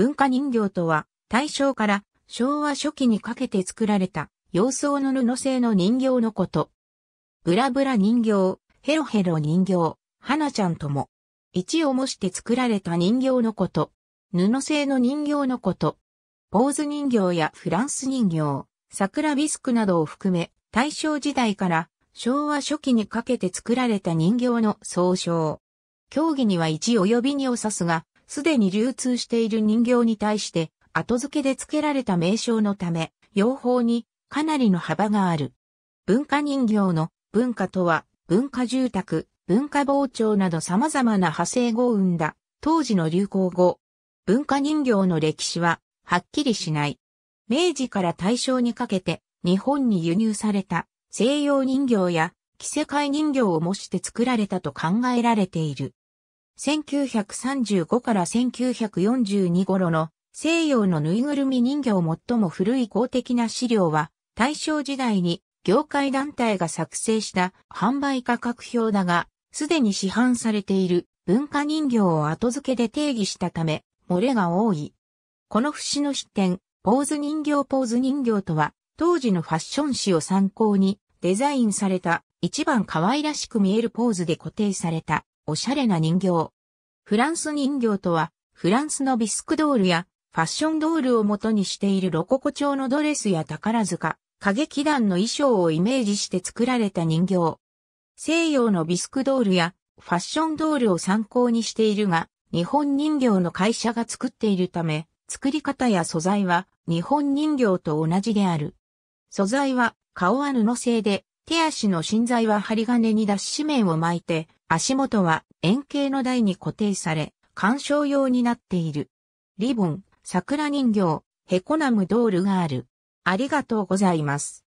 文化人形とは、大正から昭和初期にかけて作られた、洋装の布製の人形のこと。ブラブラ人形、ヘロヘロ人形、花ちゃんとも、一を模して作られた人形のこと。布製の人形のこと。ポーズ人形やフランス人形、桜ビスクなどを含め、大正時代から昭和初期にかけて作られた人形の総称。競技には1及びにを指すが、すでに流通している人形に対して後付けで付けられた名称のため、用法にかなりの幅がある。文化人形の文化とは文化住宅、文化傍聴など様々な派生語を生んだ当時の流行語。文化人形の歴史ははっきりしない。明治から大正にかけて日本に輸入された西洋人形や着せ替え人形を模して作られたと考えられている。1935から1942頃の西洋のぬいぐるみ人形最も古い公的な資料は大正時代に業界団体が作成した販売価格表だが、すでに市販されている文化人形を後付けで定義したため、漏れが多い。この節の視点、ポーズ人形ポーズ人形とは、当時のファッション誌を参考にデザインされた一番可愛らしく見えるポーズで固定されたおしゃれな人形。フランス人形とは、フランスのビスクドールやファッションドールを元にしているロココ調のドレスや宝塚、歌劇団の衣装をイメージして作られた人形。西洋のビスクドールやファッションドールを参考にしているが、日本人形の会社が作っているため、作り方や素材は日本人形と同じである。素材は顔は布製で、手足の芯材は針金に脱脂面を巻いて、足元は円形の台に固定され、鑑賞用になっている。リボン、桜人形、ヘコナムドールがある。ありがとうございます。